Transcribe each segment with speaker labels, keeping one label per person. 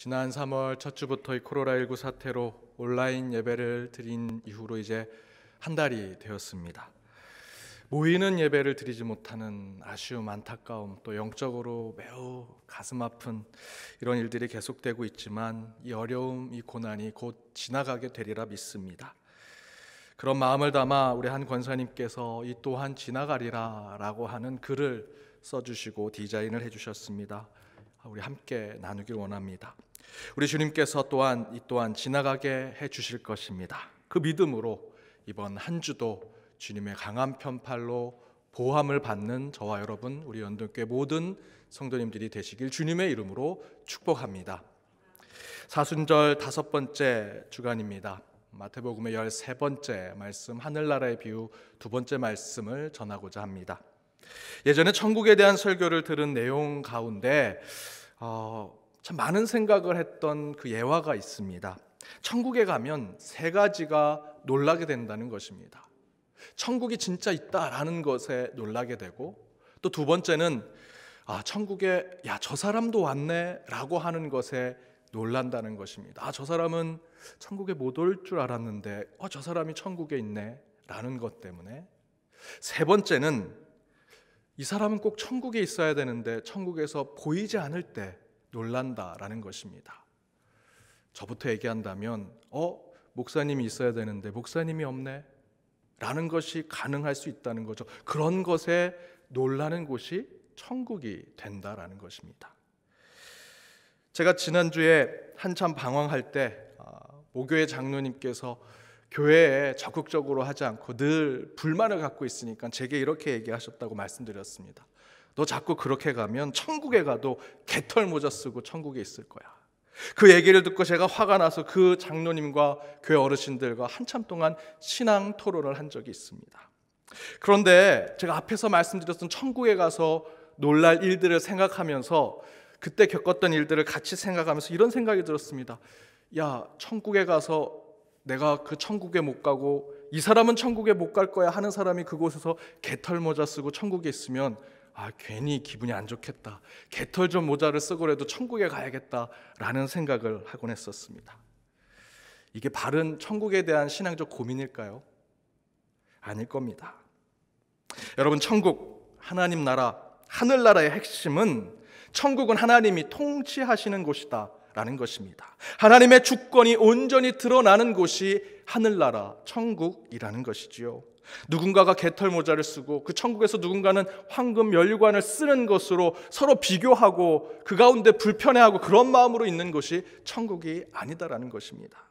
Speaker 1: 지난 3월 첫 주부터 이 코로나19 사태로 온라인 예배를 드린 이후로 이제 한 달이 되었습니다. 모이는 예배를 드리지 못하는 아쉬움, 안타까움, 또 영적으로 매우 가슴 아픈 이런 일들이 계속되고 있지만 이 어려움, 이 고난이 곧 지나가게 되리라 믿습니다. 그런 마음을 담아 우리 한 권사님께서 이 또한 지나가리라라고 하는 글을 써주시고 디자인을 해주셨습니다. 우리 함께 나누길 원합니다. 우리 주님께서 또한 이 또한 지나가게 해 주실 것입니다. 그 믿음으로 이번 한 주도 주님의 강한 편팔로 보함을 받는 저와 여러분 우리 연등교회 모든 성도님들이 되시길 주님의 이름으로 축복합니다. 사순절 다섯 번째 주간입니다. 마태복음의 열세 번째 말씀 하늘나라의 비유 두 번째 말씀을 전하고자 합니다. 예전에 천국에 대한 설교를 들은 내용 가운데 어, 참 많은 생각을 했던 그 예화가 있습니다. 천국에 가면 세 가지가 놀라게 된다는 것입니다. 천국이 진짜 있다라는 것에 놀라게 되고 또 두 번째는 아, 천국에 야, 저 사람도 왔네라고 하는 것에 놀란다는 것입니다. 아, 저 사람은 천국에 못 올 줄 알았는데 어, 저 사람이 천국에 있네라는 것 때문에 세 번째는 이 사람은 꼭 천국에 있어야 되는데 천국에서 보이지 않을 때 놀란다라는 것입니다. 저부터 얘기한다면, 어, 목사님이 있어야 되는데 목사님이 없네. 라는 것이 가능할 수 있다는 거죠. 그런 것에 놀라는 곳이 천국이 된다라는 것입니다. 제가 지난주에 한참 방황할 때 모교회 아, 장로님께서 교회에 적극적으로 하지 않고 늘 불만을 갖고 있으니까 제게 이렇게 얘기하셨다고 말씀드렸습니다. 너 자꾸 그렇게 가면 천국에 가도 개털 모자 쓰고 천국에 있을 거야. 그 얘기를 듣고 제가 화가 나서 그 장로님과 교회 어르신들과 한참 동안 신앙 토론을 한 적이 있습니다. 그런데 제가 앞에서 말씀드렸던 천국에 가서 놀랄 일들을 생각하면서 그때 겪었던 일들을 같이 생각하면서 이런 생각이 들었습니다. 야, 천국에 가서 내가 그 천국에 못 가고 이 사람은 천국에 못 갈 거야 하는 사람이 그곳에서 개털 모자 쓰고 천국에 있으면 아, 괜히 기분이 안 좋겠다. 개털 좀 모자를 쓰고라도 천국에 가야겠다라는 생각을 하곤 했었습니다. 이게 바른 천국에 대한 신앙적 고민일까요? 아닐 겁니다. 여러분, 천국, 하나님 나라, 하늘나라의 핵심은 천국은 하나님이 통치하시는 곳이다. 라는 것입니다. 하나님의 주권이 온전히 드러나는 곳이 하늘나라, 천국이라는 것이지요. 누군가가 개털 모자를 쓰고 그 천국에서 누군가는 황금 연류관을 쓰는 것으로 서로 비교하고 그 가운데 불편해하고 그런 마음으로 있는 것이 천국이 아니다라는 것입니다.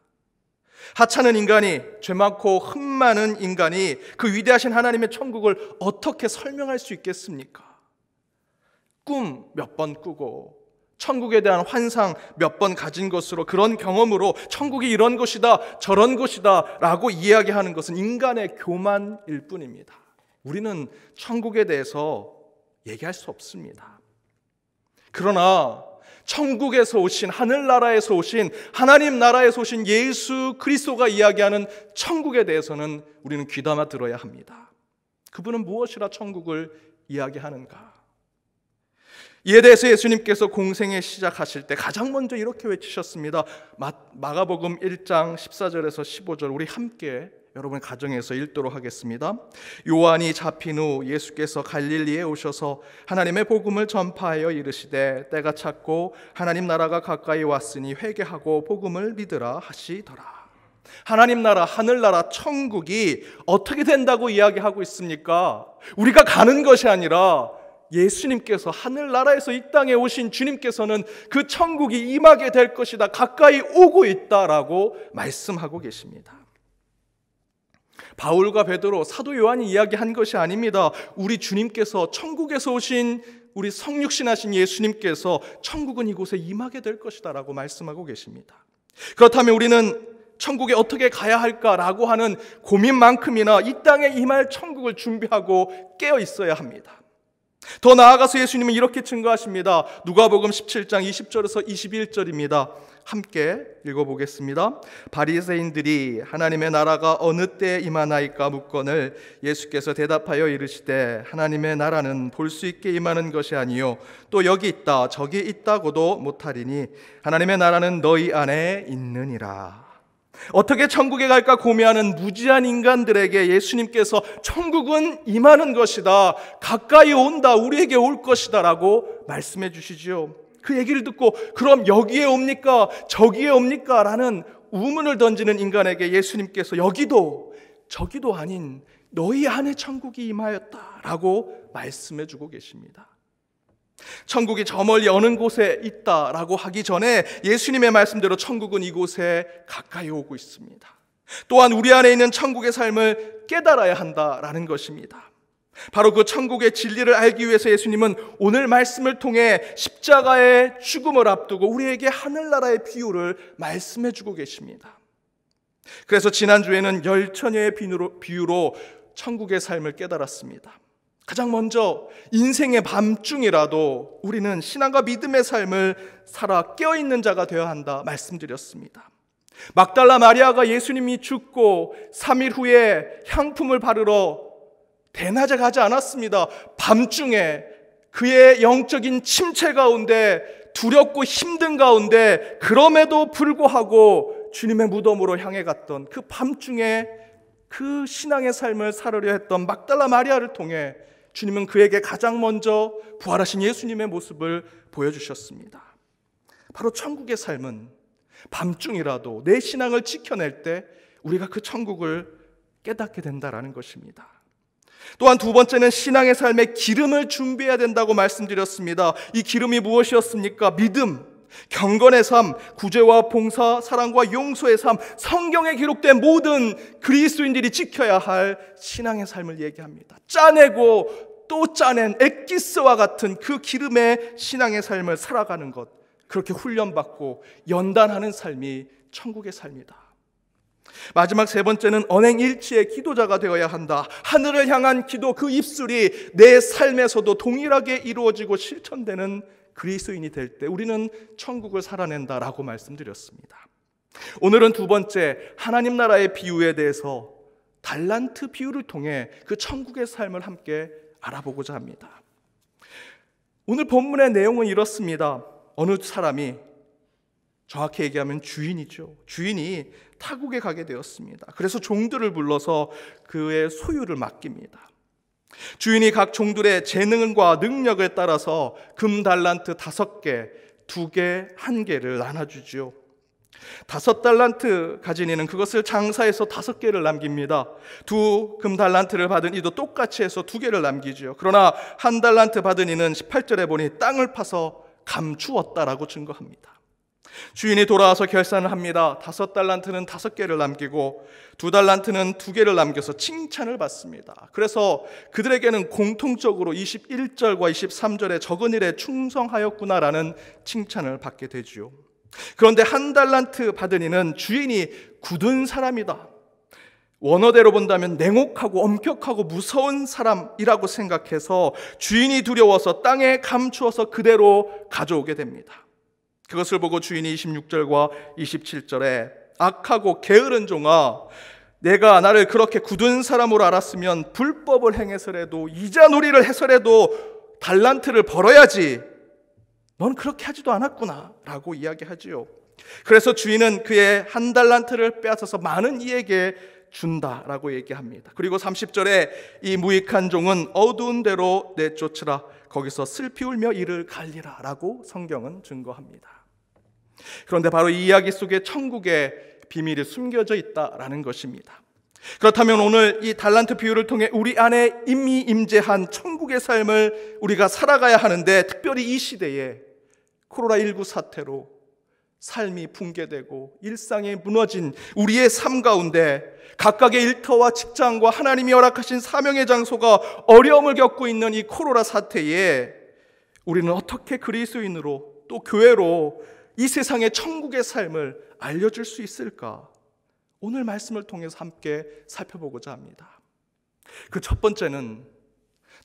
Speaker 1: 하찮은 인간이 죄 많고 흠 많은 인간이 그 위대하신 하나님의 천국을 어떻게 설명할 수 있겠습니까? 꿈 몇 번 꾸고 천국에 대한 환상 몇 번 가진 것으로 그런 경험으로 천국이 이런 것이다, 저런 것이다 라고 이야기하는 것은 인간의 교만일 뿐입니다. 우리는 천국에 대해서 얘기할 수 없습니다. 그러나 천국에서 오신 하늘나라에서 오신 하나님 나라에서 오신 예수 그리스도가 이야기하는 천국에 대해서는 우리는 귀담아 들어야 합니다. 그분은 무엇이라 천국을 이야기하는가? 이에 대해서 예수님께서 공생에 시작하실 때 가장 먼저 이렇게 외치셨습니다. 마, 마가복음 1장 14절에서 15절 우리 함께 여러분 가정에서 읽도록 하겠습니다. 요한이 잡힌 후 예수께서 갈릴리에 오셔서 하나님의 복음을 전파하여 이르시되 때가 찼고 하나님 나라가 가까이 왔으니 회개하고 복음을 믿으라 하시더라. 하나님 나라, 하늘나라, 천국이 어떻게 된다고 이야기하고 있습니까? 우리가 가는 것이 아니라 예수님께서 하늘나라에서 이 땅에 오신 주님께서는 그 천국이 임하게 될 것이다. 가까이 오고 있다라고 말씀하고 계십니다. 바울과 베드로 사도 요한이 이야기한 것이 아닙니다. 우리 주님께서 천국에서 오신 우리 성육신하신 예수님께서 천국은 이곳에 임하게 될 것이다라고 말씀하고 계십니다. 그렇다면 우리는 천국에 어떻게 가야 할까라고 하는 고민만큼이나 이 땅에 임할 천국을 준비하고 깨어 있어야 합니다. 더 나아가서 예수님은 이렇게 증거하십니다. 누가복음 17장 20절에서 21절입니다. 함께 읽어보겠습니다. 바리새인들이 하나님의 나라가 어느 때 임하나이까 묻건을 예수께서 대답하여 이르시되 하나님의 나라는 볼 수 있게 임하는 것이 아니요 또 여기 있다 저기 있다고도 못하리니 하나님의 나라는 너희 안에 있느니라. 어떻게 천국에 갈까 고민하는 무지한 인간들에게 예수님께서 천국은 임하는 것이다. 가까이 온다. 우리에게 올 것이다. 라고 말씀해 주시지요. 그 얘기를 듣고 그럼 여기에 옵니까? 저기에 옵니까? 라는 우문을 던지는 인간에게 예수님께서 여기도 저기도 아닌 너희 안에 천국이 임하였다. 라고 말씀해 주고 계십니다. 천국이 저 멀리 어느 곳에 있다라고 하기 전에 예수님의 말씀대로 천국은 이곳에 가까이 오고 있습니다. 또한 우리 안에 있는 천국의 삶을 깨달아야 한다라는 것입니다. 바로 그 천국의 진리를 알기 위해서 예수님은 오늘 말씀을 통해 십자가의 죽음을 앞두고 우리에게 하늘나라의 비유를 말씀해 주고 계십니다. 그래서 지난주에는 열처녀의 비유로, 천국의 삶을 깨달았습니다. 가장 먼저 인생의 밤중이라도 우리는 신앙과 믿음의 삶을 살아 깨어있는 자가 되어야 한다 말씀드렸습니다. 막달라 마리아가 예수님이 죽고 3일 후에 향품을 바르러 대낮에 가지 않았습니다. 밤중에 그의 영적인 침체 가운데 두렵고 힘든 가운데 그럼에도 불구하고 주님의 무덤으로 향해 갔던 그 밤중에 그 신앙의 삶을 살으려 했던 막달라 마리아를 통해 주님은 그에게 가장 먼저 부활하신 예수님의 모습을 보여주셨습니다. 바로 천국의 삶은 밤중이라도 내 신앙을 지켜낼 때 우리가 그 천국을 깨닫게 된다라는 것입니다. 또한 두 번째는 신앙의 삶에 기름을 준비해야 된다고 말씀드렸습니다. 이 기름이 무엇이었습니까? 믿음, 경건의 삶, 구제와 봉사, 사랑과 용서의 삶, 성경에 기록된 모든 그리스도인들이 지켜야 할 신앙의 삶을 얘기합니다. 짜내고 또 짜낸 엑기스와 같은 그 기름의 신앙의 삶을 살아가는 것, 그렇게 훈련받고 연단하는 삶이 천국의 삶이다. 마지막 세 번째는 언행일치의 기도자가 되어야 한다. 하늘을 향한 기도 그 입술이 내 삶에서도 동일하게 이루어지고 실천되는 그리스인이 될 때 우리는 천국을 살아낸다라고 말씀드렸습니다. 오늘은 두 번째 하나님 나라의 비유에 대해서 달란트 비유를 통해 그 천국의 삶을 함께 알아보고자 합니다. 오늘 본문의 내용은 이렇습니다. 어느 사람이 정확히 얘기하면 주인이죠. 주인이 타국에 가게 되었습니다. 그래서 종들을 불러서 그의 소유를 맡깁니다. 주인이 각 종들의 재능과 능력에 따라서 금 달란트 다섯 개, 두 개, 한 개를 나눠주지요. 다섯 달란트 가진 이는 그것을 장사해서 다섯 개를 남깁니다. 두 금 달란트를 받은 이도 똑같이 해서 두 개를 남기지요. 그러나 한 달란트 받은 이는 18절에 보니 땅을 파서 감추었다라고 증거합니다. 주인이 돌아와서 결산을 합니다. 다섯 달란트는 다섯 개를 남기고 두 달란트는 두 개를 남겨서 칭찬을 받습니다. 그래서 그들에게는 공통적으로 21절과 23절에 적은 일에 충성하였구나라는 칭찬을 받게 되지요. 그런데 한 달란트 받은 이는 주인이 굳은 사람이다. 원어대로 본다면 냉혹하고 엄격하고 무서운 사람이라고 생각해서 주인이 두려워서 땅에 감추어서 그대로 가져오게 됩니다. 그것을 보고 주인이 26절과 27절에 악하고 게으른 종아 내가 나를 그렇게 굳은 사람으로 알았으면 불법을 행해서라도 이자놀이를 해서라도 달란트를 벌어야지 넌 그렇게 하지도 않았구나 라고 이야기하지요 그래서 주인은 그의 한 달란트를 빼앗아서 많은 이에게 준다라고 얘기합니다. 그리고 30절에 이 무익한 종은 어두운 데로 내쫓으라 거기서 슬피 울며 이를 갈리라라고 성경은 증거합니다. 그런데 바로 이 이야기 속에 천국의 비밀이 숨겨져 있다라는 것입니다. 그렇다면 오늘 이 달란트 비유를 통해 우리 안에 이미 임재한 천국의 삶을 우리가 살아가야 하는데 특별히 이 시대에 코로나19 사태로 삶이 붕괴되고 일상이 무너진 우리의 삶 가운데 각각의 일터와 직장과 하나님이 허락하신 사명의 장소가 어려움을 겪고 있는 이 코로나 사태에 우리는 어떻게 그리스인으로 또 교회로 이 세상의 천국의 삶을 알려줄 수 있을까? 오늘 말씀을 통해서 함께 살펴보고자 합니다. 그 첫 번째는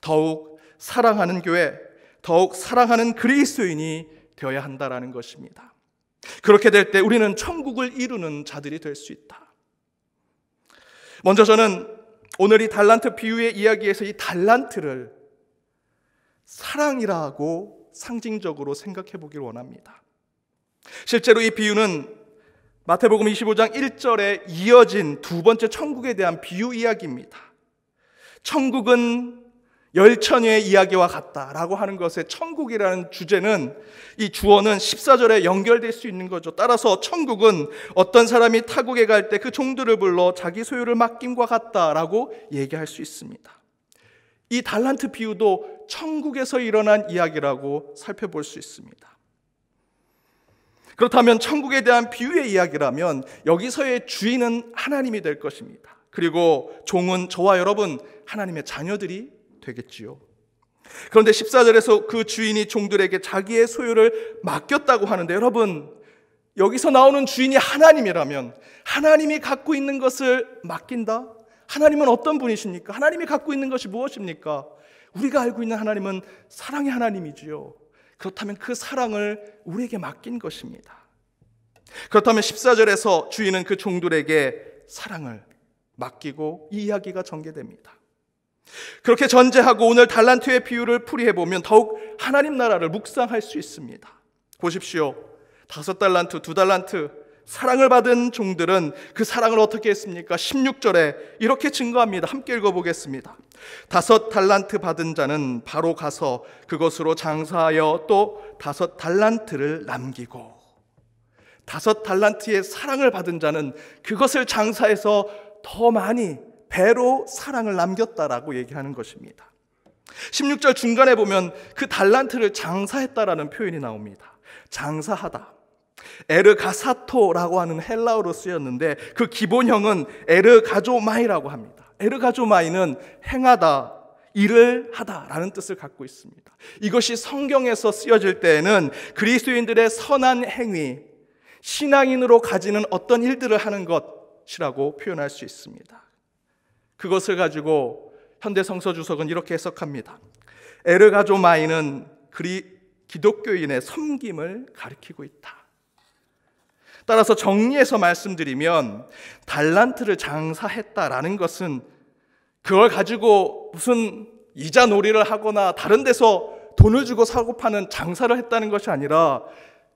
Speaker 1: 더욱 사랑하는 교회, 더욱 사랑하는 그리스도인이 되어야 한다라는 것입니다. 그렇게 될 때 우리는 천국을 이루는 자들이 될 수 있다. 먼저 저는 오늘 이 달란트 비유의 이야기에서 이 달란트를 사랑이라고 상징적으로 생각해 보길 원합니다. 실제로 이 비유는 마태복음 25장 1절에 이어진 두 번째 천국에 대한 비유 이야기입니다. 천국은 열천의 이야기와 같다라고 하는 것에 천국이라는 주제는 이 주어는 14절에 연결될 수 있는 거죠. 따라서 천국은 어떤 사람이 타국에 갈 때 그 종들을 불러 자기 소유를 맡김과 같다라고 얘기할 수 있습니다. 이 달란트 비유도 천국에서 일어난 이야기라고 살펴볼 수 있습니다. 그렇다면 천국에 대한 비유의 이야기라면 여기서의 주인은 하나님이 될 것입니다. 그리고 종은 저와 여러분 하나님의 자녀들이 되겠지요. 그런데 14절에서 그 주인이 종들에게 자기의 소유를 맡겼다고 하는데 여러분 여기서 나오는 주인이 하나님이라면 하나님이 갖고 있는 것을 맡긴다? 하나님은 어떤 분이십니까? 하나님이 갖고 있는 것이 무엇입니까? 우리가 알고 있는 하나님은 사랑의 하나님이지요. 그렇다면 그 사랑을 우리에게 맡긴 것입니다. 그렇다면 14절에서 주인은 그 종들에게 사랑을 맡기고 이 이야기가 전개됩니다. 그렇게 전제하고 오늘 달란트의 비유를 풀이해 보면 더욱 하나님 나라를 묵상할 수 있습니다. 보십시오. 다섯 달란트, 두 달란트, 사랑을 받은 종들은 그 사랑을 어떻게 했습니까? 16절에 이렇게 증거합니다. 함께 읽어보겠습니다. 다섯 달란트 받은 자는 바로 가서 그것으로 장사하여 또 다섯 달란트를 남기고 다섯 달란트의 사랑을 받은 자는 그것을 장사해서 더 많이 배로 사랑을 남겼다라고 얘기하는 것입니다. 16절 중간에 보면 그 달란트를 장사했다라는 표현이 나옵니다. 장사하다. 에르가사토라고 하는 헬라어로 쓰였는데 그 기본형은 에르가조마이라고 합니다. 에르가조마이는 행하다, 일을 하다라는 뜻을 갖고 있습니다. 이것이 성경에서 쓰여질 때에는 그리스도인들의 선한 행위, 신앙인으로 가지는 어떤 일들을 하는 것이라고 표현할 수 있습니다. 그것을 가지고 현대 성서 주석은 이렇게 해석합니다. 에르가조마이는 그리 기독교인의 섬김을 가리키고 있다. 따라서 정리해서 말씀드리면 달란트를 장사했다라는 것은 그걸 가지고 무슨 이자 놀이를 하거나 다른 데서 돈을 주고 사고 파는 장사를 했다는 것이 아니라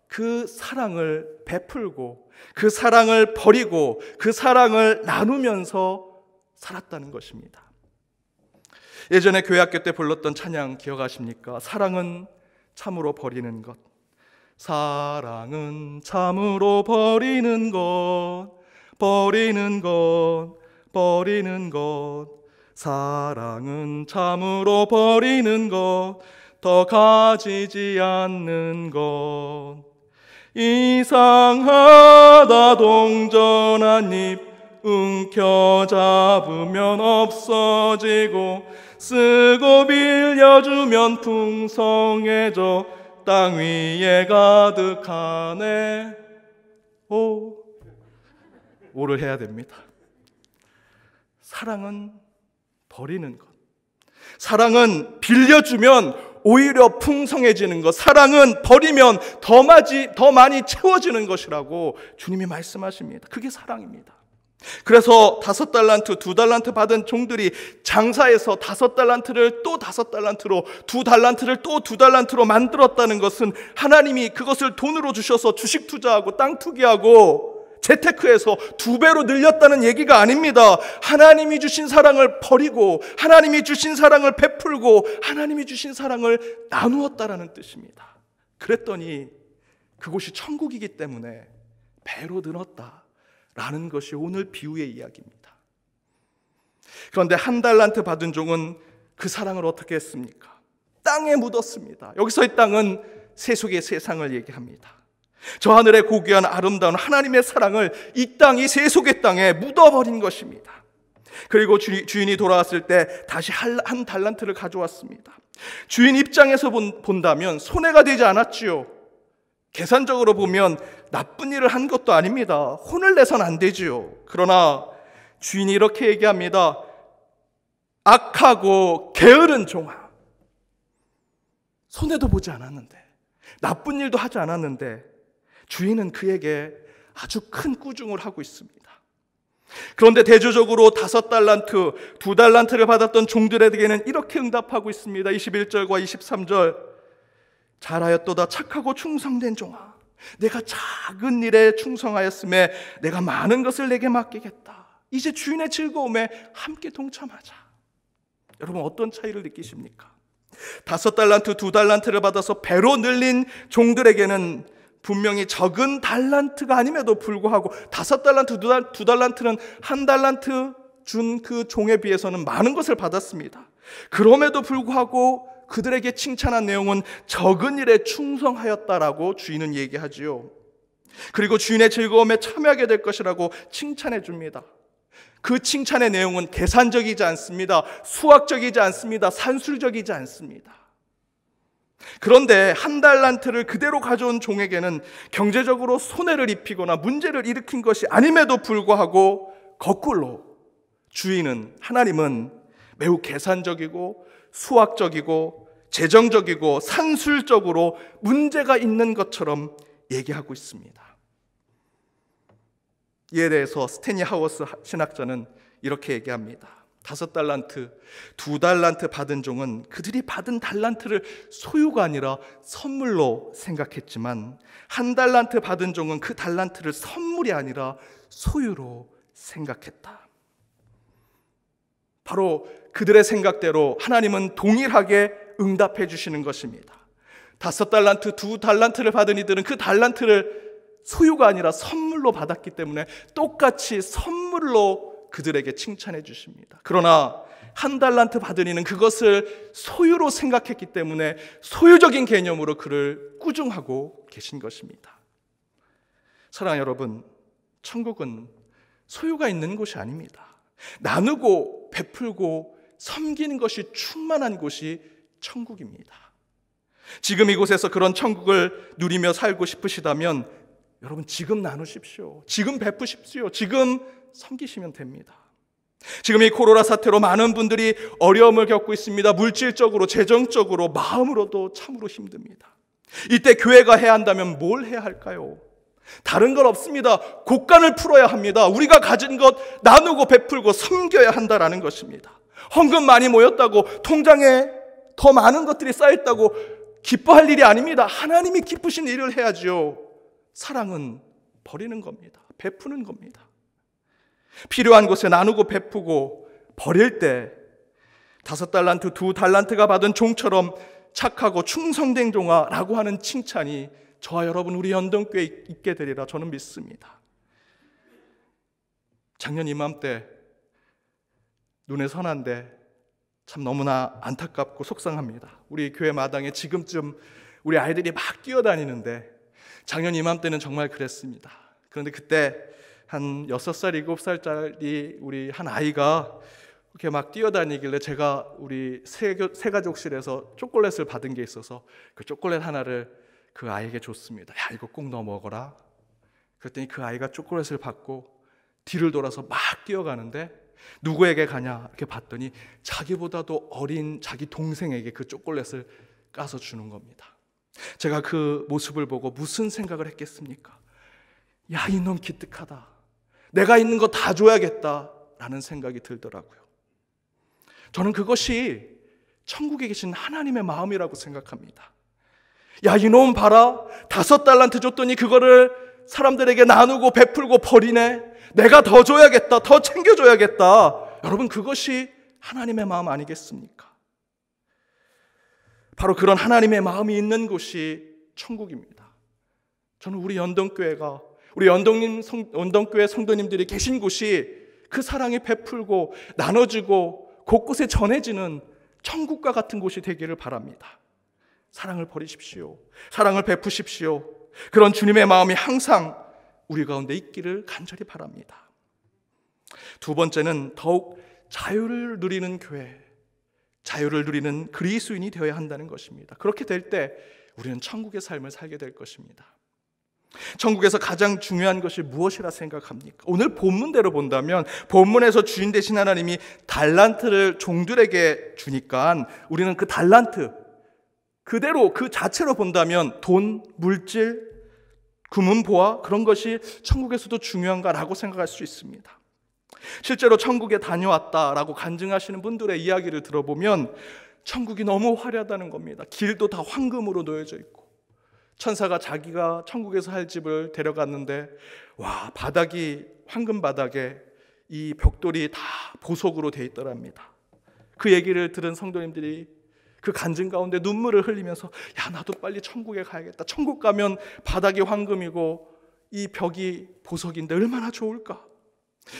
Speaker 1: 그 사랑을 베풀고 그 사랑을 버리고 그 사랑을 나누면서 살았다는 것입니다. 예전에 교회 학교 때 불렀던 찬양 기억하십니까? 사랑은 참으로 버리는 것. 사랑은 참으로 버리는 것, 버리는 것, 버리는 것. 사랑은 참으로 버리는 것, 더 가지지 않는 것. 이상하다 동전 한입 움켜 잡으면 없어지고 쓰고 빌려주면 풍성해져 땅 위에 가득하네 오 오를 해야 됩니다. 사랑은 버리는 것. 사랑은 빌려주면 오히려 풍성해지는 것. 사랑은 버리면 더, 마지, 더 많이 채워지는 것이라고 주님이 말씀하십니다. 그게 사랑입니다. 그래서 다섯 달란트, 두 달란트 받은 종들이 장사에서 다섯 달란트를 또 다섯 달란트로, 두 달란트를 또 두 달란트로 만들었다는 것은 하나님이 그것을 돈으로 주셔서 주식 투자하고 땅 투기하고 재테크해서 두 배로 늘렸다는 얘기가 아닙니다. 하나님이 주신 사랑을 버리고, 하나님이 주신 사랑을 베풀고, 하나님이 주신 사랑을 나누었다라는 뜻입니다. 그랬더니 그곳이 천국이기 때문에 배로 늘었다. 라는 것이 오늘 비유의 이야기입니다. 그런데 한 달란트 받은 종은 그 사랑을 어떻게 했습니까? 땅에 묻었습니다. 여기서의 땅은 세속의 세상을 얘기합니다. 저 하늘의 고귀한 아름다운 하나님의 사랑을 이 땅이 세속의 땅에 묻어버린 것입니다. 그리고 주, 주인이 돌아왔을 때 다시 한 달란트를 가져왔습니다. 주인 입장에서 본, 본다면 손해가 되지 않았지요. 계산적으로 보면 나쁜 일을 한 것도 아닙니다. 혼을 내선 안 되지요. 그러나 주인이 이렇게 얘기합니다. 악하고 게으른 종아. 손해도 보지 않았는데, 나쁜 일도 하지 않았는데, 주인은 그에게 아주 큰 꾸중을 하고 있습니다. 그런데 대조적으로 다섯 달란트, 두 달란트를 받았던 종들에게는 이렇게 응답하고 있습니다. 21절과 23절. 잘하였도다 착하고 충성된 종아 내가 작은 일에 충성하였음에 내가 많은 것을 내게 맡기겠다. 이제 주인의 즐거움에 함께 동참하자. 여러분 어떤 차이를 느끼십니까? 다섯 달란트, 두 달란트를 받아서 배로 늘린 종들에게는 분명히 적은 달란트가 아님에도 불구하고 다섯 달란트, 두 달란트는 한 달란트 준 그 종에 비해서는 많은 것을 받았습니다. 그럼에도 불구하고 그들에게 칭찬한 내용은 적은 일에 충성하였다라고 주인은 얘기하지요. 그리고 주인의 즐거움에 참여하게 될 것이라고 칭찬해 줍니다. 그 칭찬의 내용은 계산적이지 않습니다. 수학적이지 않습니다. 산술적이지 않습니다. 그런데 한 달란트를 그대로 가져온 종에게는 경제적으로 손해를 입히거나 문제를 일으킨 것이 아님에도 불구하고 거꾸로 주인은 하나님은 매우 계산적이고 수학적이고 재정적이고 산술적으로 문제가 있는 것처럼 얘기하고 있습니다. 이에 대해서 스테니 하워스 신학자는 이렇게 얘기합니다. 다섯 달란트, 두 달란트 받은 종은 그들이 받은 달란트를 소유가 아니라 선물로 생각했지만 한 달란트 받은 종은 그 달란트를 선물이 아니라 소유로 생각했다. 바로 그들의 생각대로 하나님은 동일하게 응답해 주시는 것입니다. 다섯 달란트, 두 달란트를 받은 이들은 그 달란트를 소유가 아니라 선물로 받았기 때문에 똑같이 선물로 그들에게 칭찬해 주십니다. 그러나 한 달란트 받은 이는 그것을 소유로 생각했기 때문에 소유적인 개념으로 그를 꾸중하고 계신 것입니다. 사랑 여러분, 천국은 소유가 있는 곳이 아닙니다. 나누고 베풀고 섬기는 것이 충만한 곳이 천국입니다. 지금 이곳에서 그런 천국을 누리며 살고 싶으시다면 여러분 지금 나누십시오. 지금 베푸십시오. 지금 섬기시면 됩니다. 지금 이 코로나 사태로 많은 분들이 어려움을 겪고 있습니다. 물질적으로, 재정적으로, 마음으로도 참으로 힘듭니다. 이때 교회가 해야 한다면 뭘 해야 할까요? 다른 건 없습니다. 곡간을 풀어야 합니다. 우리가 가진 것 나누고 베풀고 섬겨야 한다라는 것입니다. 헌금 많이 모였다고 통장에 더 많은 것들이 쌓였다고 기뻐할 일이 아닙니다. 하나님이 기쁘신 일을 해야지요. 사랑은 버리는 겁니다. 베푸는 겁니다. 필요한 곳에 나누고 베푸고 버릴 때 다섯 달란트, 두 달란트가 받은 종처럼 착하고 충성된 종아라고 하는 칭찬이 저와 여러분 우리 연동교에 있게 되리라 저는 믿습니다. 작년 이맘때 눈에 선한데 참 너무나 안타깝고 속상합니다. 우리 교회 마당에 지금쯤 우리 아이들이 막 뛰어다니는데 작년 이맘때는 정말 그랬습니다. 그런데 그때 한 6살, 7살짜리 우리 한 아이가 이렇게 막 뛰어다니길래 제가 우리 새, 새가족실에서 초콜릿을 받은 게 있어서 그 초콜릿 하나를 그 아이에게 줬습니다. 야, 이거 꼭넣 먹어라. 그랬더니 그 아이가 초콜릿을 받고 뒤를 돌아서 막 뛰어가는데 누구에게 가냐 이렇게 봤더니 자기보다도 어린 자기 동생에게 그 초콜릿을 까서 주는 겁니다. 제가 그 모습을 보고 무슨 생각을 했겠습니까? 야, 이놈 기특하다. 내가 있는 거 다 줘야겠다. 라는 생각이 들더라고요. 저는 그것이 천국에 계신 하나님의 마음이라고 생각합니다. 야, 이놈 봐라. 다섯 달란트 줬더니 그거를 사람들에게 나누고 베풀고 버리네. 내가 더 줘야겠다. 더 챙겨줘야겠다. 여러분, 그것이 하나님의 마음 아니겠습니까? 바로 그런 하나님의 마음이 있는 곳이 천국입니다. 저는 우리 연동교회가, 우리 연동님, 성, 연동교회 성도님들이 계신 곳이 그 사랑이 베풀고 나눠지고 곳곳에 전해지는 천국과 같은 곳이 되기를 바랍니다. 사랑을 버리십시오. 사랑을 베푸십시오. 그런 주님의 마음이 항상 우리 가운데 있기를 간절히 바랍니다. 두 번째는 더욱 자유를 누리는 교회, 자유를 누리는 그리스인이 되어야 한다는 것입니다. 그렇게 될 때 우리는 천국의 삶을 살게 될 것입니다. 천국에서 가장 중요한 것이 무엇이라 생각합니까? 오늘 본문대로 본다면 본문에서 주인 되신 하나님이 달란트를 종들에게 주니까 우리는 그 달란트 그대로 그 자체로 본다면 돈, 물질, 구문, 보아 그런 것이 천국에서도 중요한가라고 생각할 수 있습니다. 실제로 천국에 다녀왔다라고 간증하시는 분들의 이야기를 들어보면 천국이 너무 화려하다는 겁니다. 길도 다 황금으로 놓여져 있고 천사가 자기가 천국에서 할 집을 데려갔는데 와 바닥이 황금 바닥에 이 벽돌이 다 보석으로 돼 있더랍니다. 그 얘기를 들은 성도님들이 그 간증 가운데 눈물을 흘리면서 야 나도 빨리 천국에 가야겠다. 천국 가면 바닥이 황금이고 이 벽이 보석인데 얼마나 좋을까?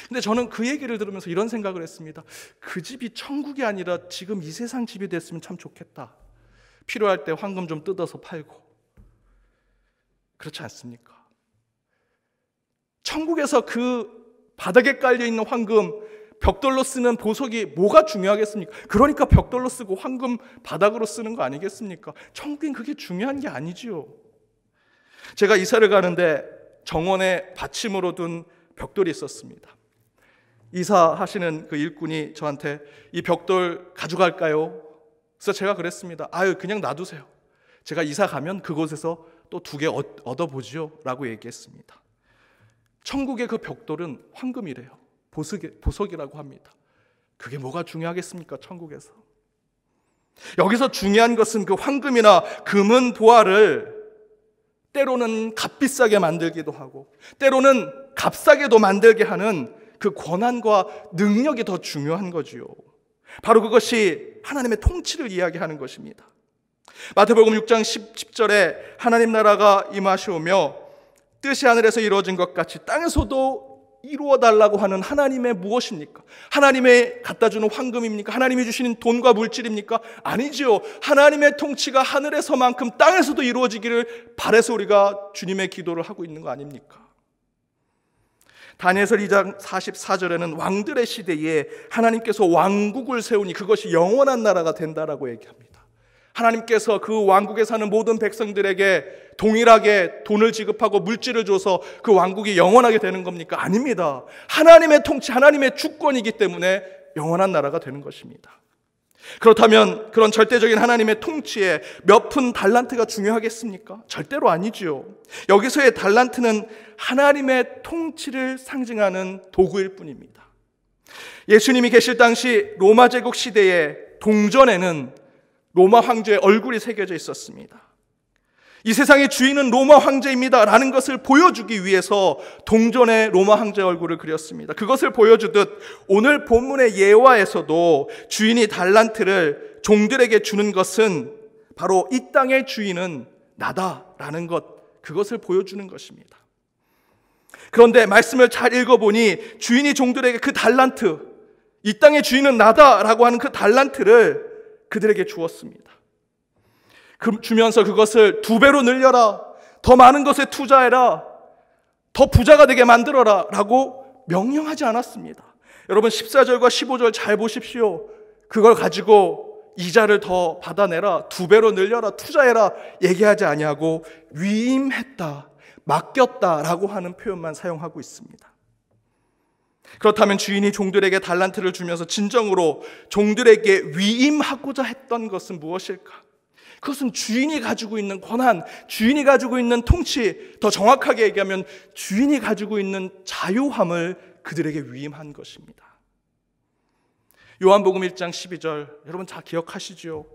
Speaker 1: 근데 저는 그 얘기를 들으면서 이런 생각을 했습니다. 그 집이 천국이 아니라 지금 이 세상 집이 됐으면 참 좋겠다. 필요할 때 황금 좀 뜯어서 팔고. 그렇지 않습니까? 천국에서 그 바닥에 깔려 있는 황금 벽돌로 쓰는 보석이 뭐가 중요하겠습니까? 그러니까 벽돌로 쓰고 황금 바닥으로 쓰는 거 아니겠습니까? 천국엔 그게 중요한 게 아니지요. 제가 이사를 가는데 정원에 받침으로 둔 벽돌이 있었습니다. 이사하시는 그 일꾼이 저한테 이 벽돌 가져갈까요? 그래서 제가 그랬습니다. 아유, 그냥 놔두세요. 제가 이사 가면 그곳에서 또 두 개 얻어보지요. 라고 얘기했습니다. 천국의 그 벽돌은 황금이래요. 보석이, 보석이라고 합니다. 그게 뭐가 중요하겠습니까? 천국에서. 여기서 중요한 것은 그 황금이나 금은 보화를 때로는 값비싸게 만들기도 하고 때로는 값싸게도 만들게 하는 그 권한과 능력이 더 중요한 거지요. 바로 그것이 하나님의 통치를 이야기하는 것입니다. 마태복음 6장 10, 절에 하나님 나라가 임하시오며 뜻이 하늘에서 이루어진 것 같이 땅에서도 이루어 달라고 하는 하나님의 무엇입니까? 하나님의 갖다 주는 황금입니까? 하나님이 주시는 돈과 물질입니까? 아니지요. 하나님의 통치가 하늘에서만큼 땅에서도 이루어지기를 바래서 우리가 주님의 기도를 하고 있는 거 아닙니까? 다니엘서 2장 44절에는 왕들의 시대에 하나님께서 왕국을 세우니 그것이 영원한 나라가 된다라고 얘기합니다. 하나님께서 그 왕국에 사는 모든 백성들에게 동일하게 돈을 지급하고 물질을 줘서 그 왕국이 영원하게 되는 겁니까? 아닙니다. 하나님의 통치, 하나님의 주권이기 때문에 영원한 나라가 되는 것입니다. 그렇다면 그런 절대적인 하나님의 통치에 몇 푼 달란트가 중요하겠습니까? 절대로 아니지요. 여기서의 달란트는 하나님의 통치를 상징하는 도구일 뿐입니다. 예수님이 계실 당시 로마 제국 시대의 동전에는 로마 황제의 얼굴이 새겨져 있었습니다. 이 세상의 주인은 로마 황제입니다라는 것을 보여주기 위해서 동전에 로마 황제 얼굴을 그렸습니다. 그것을 보여주듯 오늘 본문의 예화에서도 주인이 달란트를 종들에게 주는 것은 바로 이 땅의 주인은 나다라는 것, 그것을 보여주는 것입니다. 그런데 말씀을 잘 읽어보니 주인이 종들에게 그 달란트, 이 땅의 주인은 나다라고 하는 그 달란트를 그들에게 주었습니다. 그 주면서 그것을 두 배로 늘려라. 더 많은 것에 투자해라. 더 부자가 되게 만들어라. 라고 명령하지 않았습니다. 여러분, 14절과 15절 잘 보십시오. 그걸 가지고 이자를 더 받아내라. 두 배로 늘려라. 투자해라. 얘기하지 아니고 위임했다. 맡겼다. 라고 하는 표현만 사용하고 있습니다. 그렇다면 주인이 종들에게 달란트를 주면서 진정으로 종들에게 위임하고자 했던 것은 무엇일까? 그것은 주인이 가지고 있는 권한, 주인이 가지고 있는 통치, 더 정확하게 얘기하면 주인이 가지고 있는 자유함을 그들에게 위임한 것입니다. 요한복음 1장 12절, 여러분 다 기억하시지요?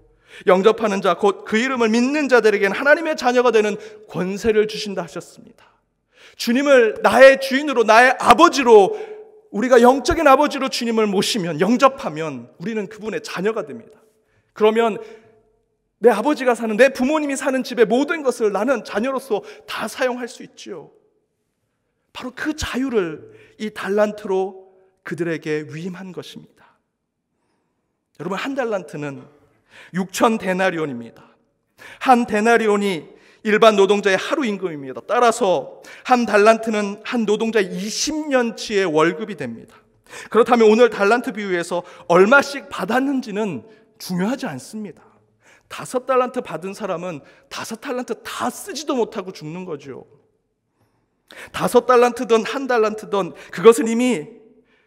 Speaker 1: 영접하는 자, 곧 그 이름을 믿는 자들에겐 하나님의 자녀가 되는 권세를 주신다 하셨습니다. 주님을 나의 주인으로, 나의 아버지로 우리가 영적인 아버지로 주님을 모시면, 영접하면 우리는 그분의 자녀가 됩니다. 그러면 내 아버지가 사는, 내 부모님이 사는 집의 모든 것을 나는 자녀로서 다 사용할 수 있지요. 바로 그 자유를 이 달란트로 그들에게 위임한 것입니다. 여러분, 한 달란트는 6천 데나리온입니다. 한 데나리온이 일반 노동자의 하루 임금입니다. 따라서 한 달란트는 한 노동자의 20년치의 월급이 됩니다. 그렇다면 오늘 달란트 비유에서 얼마씩 받았는지는 중요하지 않습니다. 다섯 달란트 받은 사람은 다섯 달란트 다 쓰지도 못하고 죽는 거죠. 다섯 달란트든 한 달란트든 그것은 이미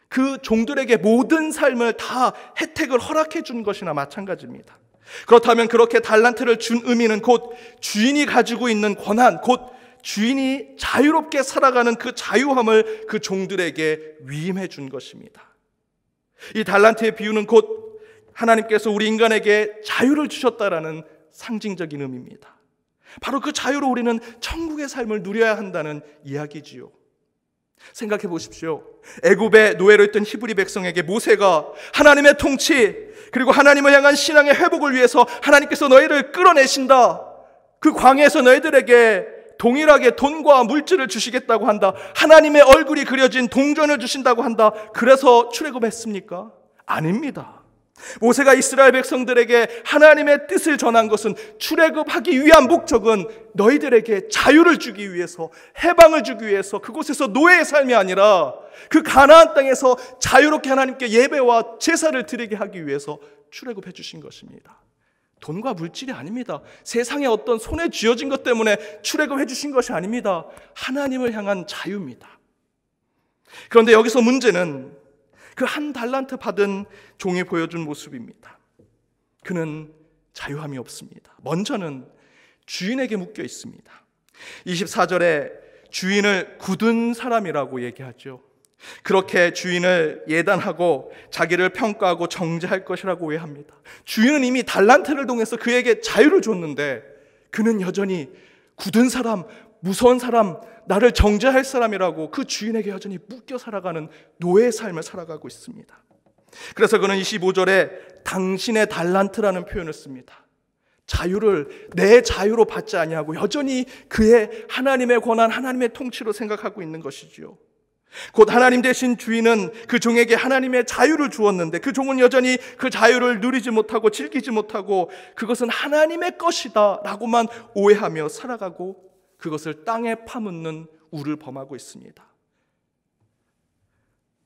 Speaker 1: 그 종들에게 모든 삶을 다 혜택을 허락해 준 것이나 마찬가지입니다. 그렇다면 그렇게 달란트를 준 의미는 곧 주인이 가지고 있는 권한, 곧 주인이 자유롭게 살아가는 그 자유함을 그 종들에게 위임해 준 것입니다. 이 달란트의 비유는 곧 하나님께서 우리 인간에게 자유를 주셨다라는 상징적인 의미입니다. 바로 그 자유로 우리는 천국의 삶을 누려야 한다는 이야기지요. 생각해 보십시오. 애굽의 노예로 있던 히브리 백성에게 모세가 하나님의 통치, 그리고 하나님을 향한 신앙의 회복을 위해서 하나님께서 너희를 끌어내신다. 그 광야에서 너희들에게 동일하게 돈과 물질을 주시겠다고 한다. 하나님의 얼굴이 그려진 동전을 주신다고 한다. 그래서 출애굽했습니까? 아닙니다. 모세가 이스라엘 백성들에게 하나님의 뜻을 전한 것은 출애굽하기 위한 목적은 너희들에게 자유를 주기 위해서 해방을 주기 위해서 그곳에서 노예의 삶이 아니라 그 가나안 땅에서 자유롭게 하나님께 예배와 제사를 드리게 하기 위해서 출애굽해 주신 것입니다. 돈과 물질이 아닙니다. 세상에 어떤 손에 쥐어진 것 때문에 출애굽해 주신 것이 아닙니다. 하나님을 향한 자유입니다. 그런데 여기서 문제는 그한 달란트 받은 종이 보여준 모습입니다. 그는 자유함이 없습니다. 먼저는 주인에게 묶여 있습니다. 24절에 주인을 굳은 사람이라고 얘기하죠. 그렇게 주인을 예단하고 자기를 평가하고 정죄할 것이라고 외합니다. 주인은 이미 달란트를 통해서 그에게 자유를 줬는데 그는 여전히 굳은 사람, 무서운 사람, 나를 정죄할 사람이라고 그 주인에게 여전히 묶여 살아가는 노예의 삶을 살아가고 있습니다. 그래서 그는 25절에 당신의 달란트라는 표현을 씁니다. 자유를 내 자유로 받지 아니하고 여전히 그의 하나님의 권한, 하나님의 통치로 생각하고 있는 것이지요. 곧 하나님 대신 주인은 그 종에게 하나님의 자유를 주었는데 그 종은 여전히 그 자유를 누리지 못하고 즐기지 못하고 그것은 하나님의 것이다 라고만 오해하며 살아가고 그것을 땅에 파묻는 우를 범하고 있습니다.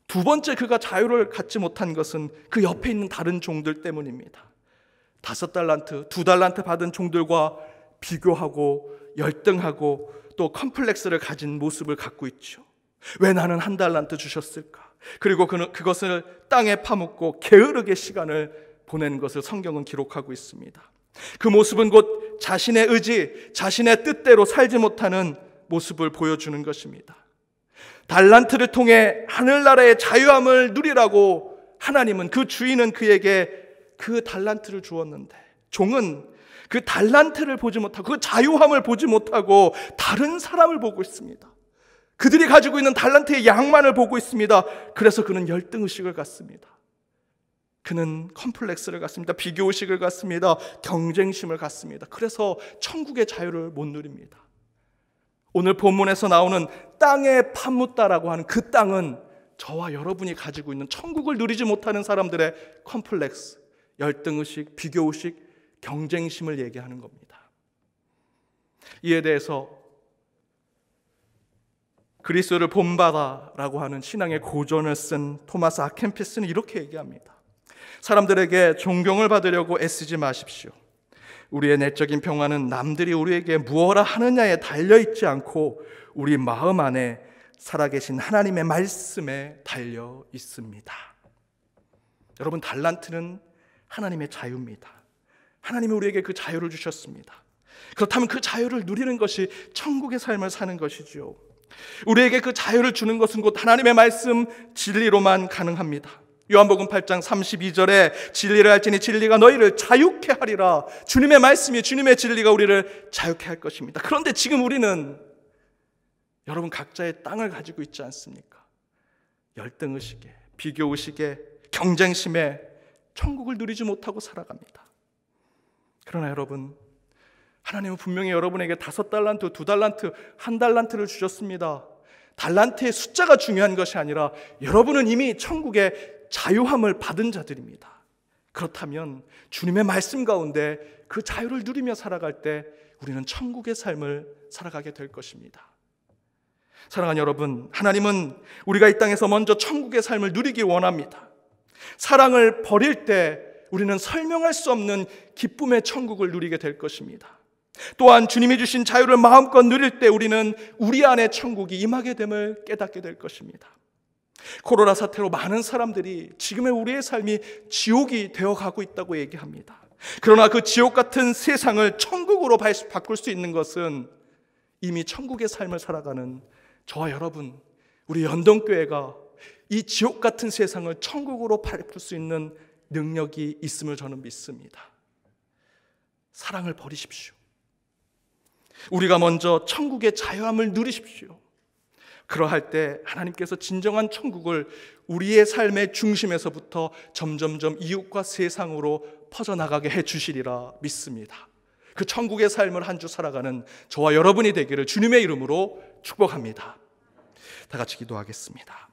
Speaker 1: 두 번째 그가 자유를 갖지 못한 것은 그 옆에 있는 다른 종들 때문입니다. 다섯 달란트, 두 달란트 받은 종들과 비교하고 열등하고 또 컴플렉스를 가진 모습을 갖고 있죠. 왜 나는 한 달란트 주셨을까? 그리고 그, 것을 땅에 파묻고 게으르게 시간을 보낸 것을 성경은 기록하고 있습니다. 그 모습은 곧 자신의 의지, 자신의 뜻대로 살지 못하는 모습을 보여주는 것입니다. 달란트를 통해 하늘나라의 자유함을 누리라고 하나님은 그 주인은 그에게 그 달란트를 주었는데 종은 그 달란트를 보지 못하고 그 자유함을 보지 못하고 다른 사람을 보고 있습니다. 그들이 가지고 있는 달란트의 양만을 보고 있습니다. 그래서 그는 열등의식을 갖습니다. 그는 컴플렉스를 갖습니다. 비교의식을 갖습니다. 경쟁심을 갖습니다. 그래서 천국의 자유를 못 누립니다. 오늘 본문에서 나오는 땅의 판묻다라고 하는 그 땅은 저와 여러분이 가지고 있는 천국을 누리지 못하는 사람들의 컴플렉스, 열등의식, 비교의식, 경쟁심을 얘기하는 겁니다. 이에 대해서 그리스도를 본받아라고 하는 신앙의 고전을 쓴 토마스 아켄피스는 이렇게 얘기합니다. 사람들에게 존경을 받으려고 애쓰지 마십시오. 우리의 내적인 평화는 남들이 우리에게 무엇라 하느냐에 달려 있지 않고 우리 마음 안에 살아계신 하나님의 말씀에 달려 있습니다. 여러분 달란트는 하나님의 자유입니다. 하나님이 우리에게 그 자유를 주셨습니다. 그렇다면 그 자유를 누리는 것이 천국의 삶을 사는 것이지요. 우리에게 그 자유를 주는 것은 곧 하나님의 말씀 진리로만 가능합니다. 요한복음 8장 32절에 진리를 알지니 진리가 너희를 자유케 하리라. 주님의 말씀이 주님의 진리가 우리를 자유케 할 것입니다. 그런데 지금 우리는 여러분 각자의 땅을 가지고 있지 않습니까? 열등 의식에, 비교 의식에, 경쟁심에 천국을 누리지 못하고 살아갑니다. 그러나 여러분, 하나님은 분명히 여러분에게 다섯 달란트, 두 달란트, 한 달란트를 주셨습니다. 달란트의 숫자가 중요한 것이 아니라 여러분은 이미 천국에 자유함을 받은 자들입니다. 그렇다면 주님의 말씀 가운데 그 자유를 누리며 살아갈 때 우리는 천국의 삶을 살아가게 될 것입니다. 사랑하는 여러분, 하나님은 우리가 이 땅에서 먼저 천국의 삶을 누리기 원합니다. 사랑을 버릴 때 우리는 설명할 수 없는 기쁨의 천국을 누리게 될 것입니다. 또한 주님이 주신 자유를 마음껏 누릴 때 우리는 우리 안에 천국이 임하게 됨을 깨닫게 될 것입니다. 코로나 사태로 많은 사람들이 지금의 우리의 삶이 지옥이 되어 가고 있다고 얘기합니다. 그러나 그 지옥 같은 세상을 천국으로 바꿀 수 있는 것은 이미 천국의 삶을 살아가는 저와 여러분, 우리 연동교회가 이 지옥 같은 세상을 천국으로 바꿀 수 있는 능력이 있음을 저는 믿습니다. 사랑을 버리십시오. 우리가 먼저 천국의 자유함을 누리십시오. 그러할 때 하나님께서 진정한 천국을 우리의 삶의 중심에서부터 점점점 이웃과 세상으로 퍼져나가게 해 주시리라 믿습니다. 그 천국의 삶을 한 주 살아가는 저와 여러분이 되기를 주님의 이름으로 축복합니다. 다 같이 기도하겠습니다.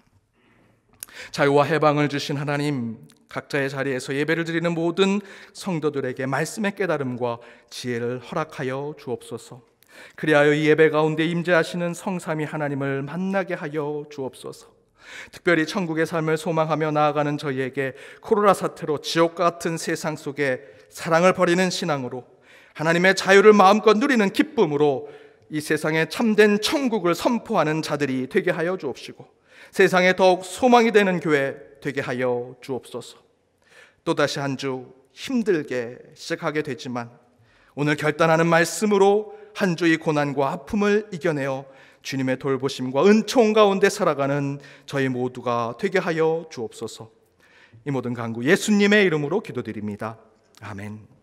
Speaker 1: 자유와 해방을 주신 하나님, 각자의 자리에서 예배를 드리는 모든 성도들에게 말씀의 깨달음과 지혜를 허락하여 주옵소서. 그리하여 이 예배 가운데 임재하시는 성삼이 하나님을 만나게 하여 주옵소서. 특별히 천국의 삶을 소망하며 나아가는 저희에게 코로나 사태로 지옥 같은 세상 속에 사랑을 버리는 신앙으로 하나님의 자유를 마음껏 누리는 기쁨으로 이 세상에 참된 천국을 선포하는 자들이 되게 하여 주옵시고 세상에 더욱 소망이 되는 교회 되게 하여 주옵소서. 또다시 한 주 힘들게 시작하게 되지만 오늘 결단하는 말씀으로 한 주의 고난과 아픔을 이겨내어 주님의 돌보심과 은총 가운데 살아가는 저희 모두가 되게 하여 주옵소서. 이 모든 간구 예수님의 이름으로 기도드립니다. 아멘.